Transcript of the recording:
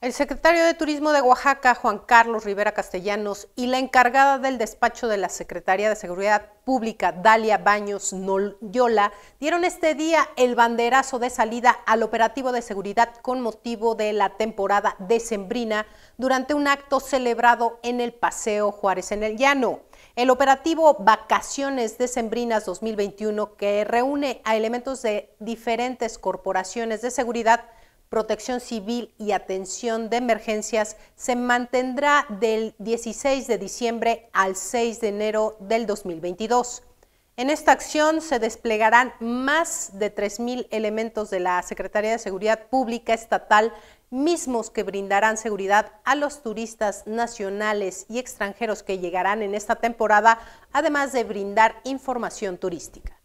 El secretario de Turismo de Oaxaca, Juan Carlos Rivera Castellanos, y la encargada del despacho de la Secretaría de Seguridad Pública, Dalia Baños Noyola, dieron este día el banderazo de salida al operativo de seguridad con motivo de la temporada decembrina durante un acto celebrado en el Paseo Juárez en el Llano. El operativo Vacaciones Decembrinas 2021, que reúne a elementos de diferentes corporaciones de seguridad, Protección Civil y Atención de Emergencias se mantendrá del 16 de diciembre al 6 de enero del 2022. En esta acción se desplegarán más de 3.000 elementos de la Secretaría de Seguridad Pública Estatal, mismos que brindarán seguridad a los turistas nacionales y extranjeros que llegarán en esta temporada, además de brindar información turística.